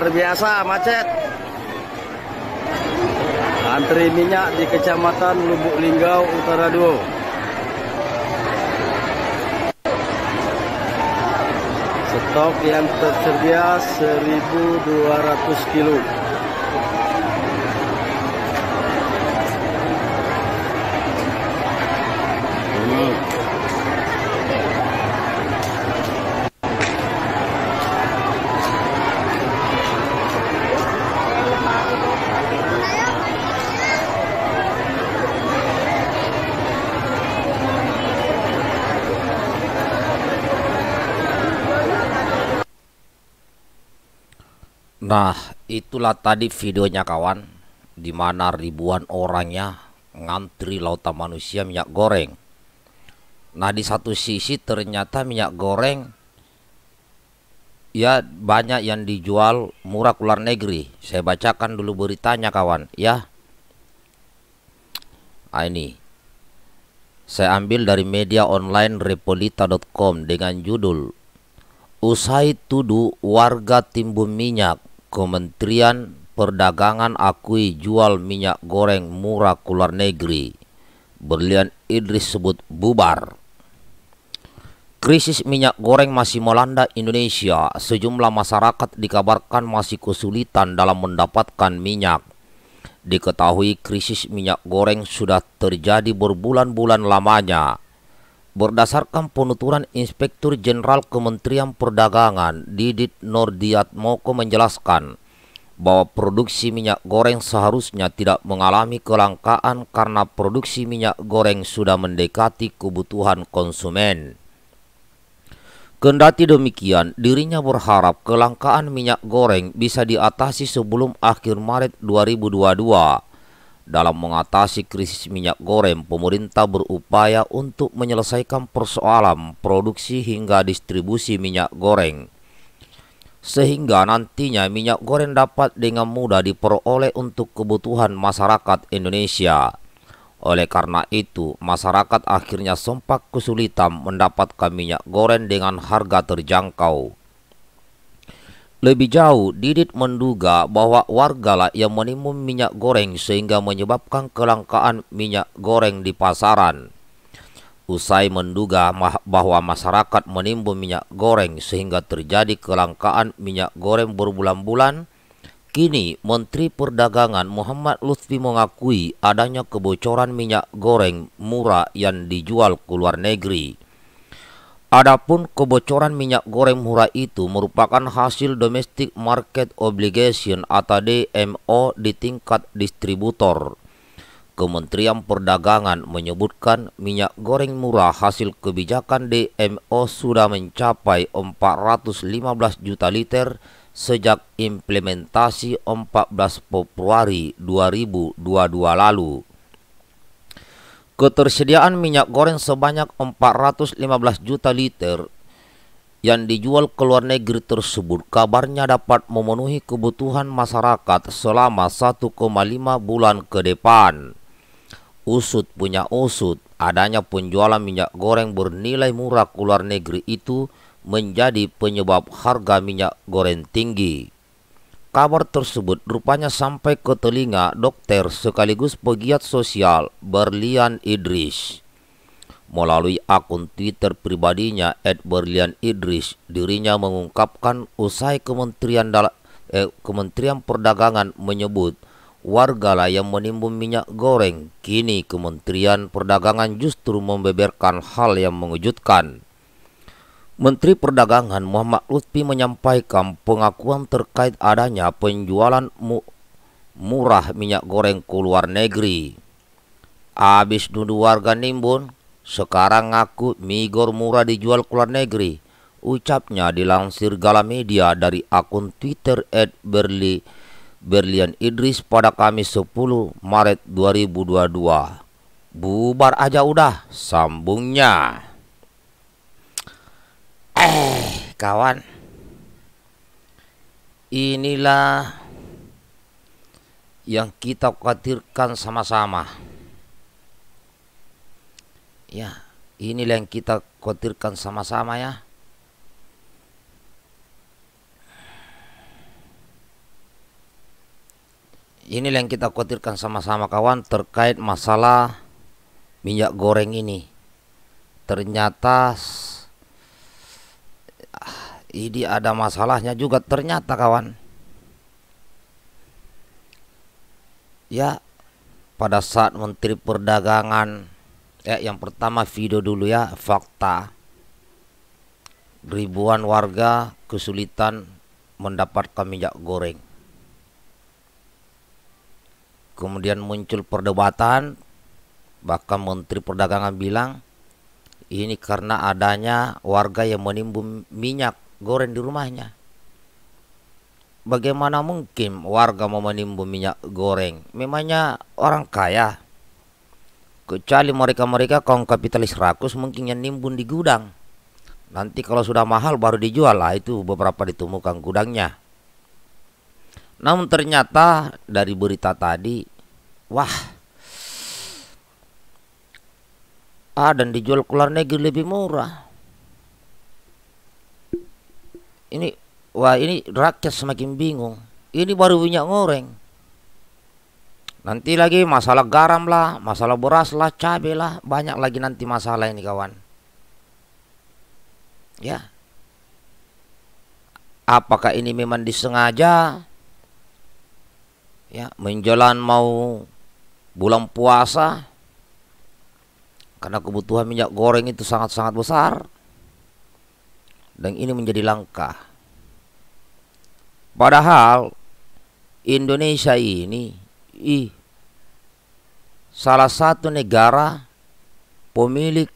luar biasa macet antri minyak di kecamatan Lubuk Linggau Utara 2 stok yang tersedia 1200 kilo Nah, itulah tadi videonya kawan, Dimana ribuan orangnya ngantri lautan manusia minyak goreng. Nah, di satu sisi ternyata minyak goreng ya banyak yang dijual murah ke luar negeri. Saya bacakan dulu beritanya kawan, ya. Nah, ini saya ambil dari media online repolita.com dengan judul Usai tuduh warga timbun minyak Kementerian Perdagangan akui jual minyak goreng murah ke negeri. Berlian Idris sebut bubar. Krisis minyak goreng masih melanda Indonesia. Sejumlah masyarakat dikabarkan masih kesulitan dalam mendapatkan minyak. Diketahui krisis minyak goreng sudah terjadi berbulan-bulan lamanya. Berdasarkan penuturan Inspektur Jenderal Kementerian Perdagangan Didit Nordiat Moko menjelaskan bahwa produksi minyak goreng seharusnya tidak mengalami kelangkaan karena produksi minyak goreng sudah mendekati kebutuhan konsumen. Kendati demikian, dirinya berharap kelangkaan minyak goreng bisa diatasi sebelum akhir Maret 2022 dalam mengatasi krisis minyak goreng, pemerintah berupaya untuk menyelesaikan persoalan produksi hingga distribusi minyak goreng. Sehingga nantinya minyak goreng dapat dengan mudah diperoleh untuk kebutuhan masyarakat Indonesia. Oleh karena itu, masyarakat akhirnya sempat kesulitan mendapatkan minyak goreng dengan harga terjangkau. Lebih jauh, Didit menduga bahwa wargalah yang menimbun minyak goreng sehingga menyebabkan kelangkaan minyak goreng di pasaran. Usai menduga bahwa masyarakat menimbun minyak goreng sehingga terjadi kelangkaan minyak goreng berbulan-bulan, kini Menteri Perdagangan Muhammad Lutfi mengakui adanya kebocoran minyak goreng murah yang dijual ke luar negeri. Adapun kebocoran minyak goreng murah itu merupakan hasil domestic market obligation atau DMO di tingkat distributor. Kementerian Perdagangan menyebutkan minyak goreng murah hasil kebijakan DMO sudah mencapai 415 juta liter sejak implementasi 14 Februari 2022 lalu. Ketersediaan minyak goreng sebanyak 415 juta liter yang dijual ke luar negeri tersebut kabarnya dapat memenuhi kebutuhan masyarakat selama 1,5 bulan ke depan. Usut punya usut, adanya penjualan minyak goreng bernilai murah ke luar negeri itu menjadi penyebab harga minyak goreng tinggi. Kabar tersebut rupanya sampai ke telinga dokter sekaligus pegiat sosial Berlian Idris. Melalui akun Twitter pribadinya @berlian Idris, dirinya mengungkapkan usai Kementerian Dal eh, Kementerian Perdagangan menyebut warga lah yang menimbun minyak goreng. Kini Kementerian Perdagangan justru membeberkan hal yang mengejutkan. Menteri Perdagangan Muhammad Lutfi menyampaikan pengakuan terkait adanya penjualan mu murah minyak goreng ke luar negeri. Habis dulu warga nimbun, sekarang ngaku migor murah dijual ke luar negeri. Ucapnya dilansir Gala Media dari akun Twitter at Berli, Berlian Idris pada Kamis 10 Maret 2022. Bubar aja udah, sambungnya. kawan inilah yang kita khawatirkan sama-sama ya inilah yang kita khawatirkan sama-sama ya inilah yang kita khawatirkan sama-sama kawan terkait masalah minyak goreng ini ternyata ini ada masalahnya juga ternyata kawan ya pada saat menteri perdagangan eh yang pertama video dulu ya fakta ribuan warga kesulitan mendapatkan minyak goreng kemudian muncul perdebatan bahkan menteri perdagangan bilang ini karena adanya warga yang menimbun minyak goreng di rumahnya. Bagaimana mungkin warga mau menimbun minyak goreng? Memangnya orang kaya? Kecuali mereka-mereka kaum kapitalis rakus mungkin yang nimbun di gudang. Nanti kalau sudah mahal baru dijual lah itu beberapa ditemukan gudangnya. Namun ternyata dari berita tadi, wah, ah dan dijual ke negeri lebih murah ini wah ini rakyat semakin bingung ini baru minyak goreng nanti lagi masalah garam lah masalah beras lah cabai lah banyak lagi nanti masalah ini kawan ya apakah ini memang disengaja ya menjalan mau bulan puasa karena kebutuhan minyak goreng itu sangat-sangat besar dan ini menjadi langkah. Padahal Indonesia ini ih, salah satu negara pemilik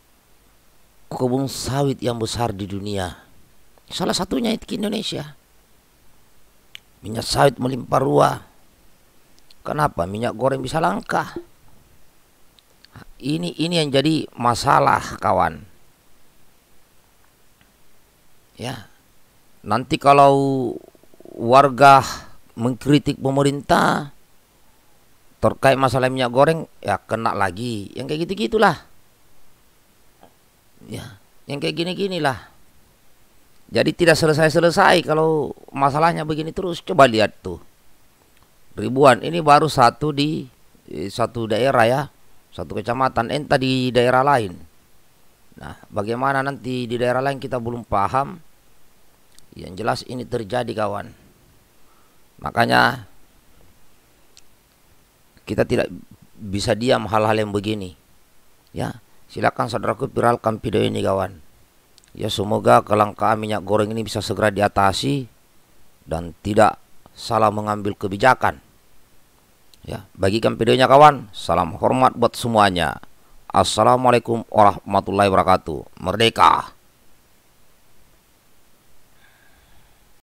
kebun sawit yang besar di dunia. Salah satunya itu Indonesia. Minyak sawit melimpah ruah. Kenapa minyak goreng bisa langka? Ini ini yang jadi masalah kawan Ya. Nanti kalau warga mengkritik pemerintah terkait masalah minyak goreng ya kena lagi yang kayak gitu gitulah ya yang kayak gini ginilah jadi tidak selesai selesai kalau masalahnya begini terus coba lihat tuh ribuan ini baru satu di satu daerah ya satu kecamatan entah di daerah lain nah bagaimana nanti di daerah lain kita belum paham yang jelas ini terjadi kawan. Makanya kita tidak bisa diam hal-hal yang begini. Ya, silakan saudaraku viralkan video ini kawan. Ya semoga kelangkaan minyak goreng ini bisa segera diatasi dan tidak salah mengambil kebijakan. Ya, bagikan videonya kawan. Salam hormat buat semuanya. Assalamualaikum warahmatullahi wabarakatuh. Merdeka.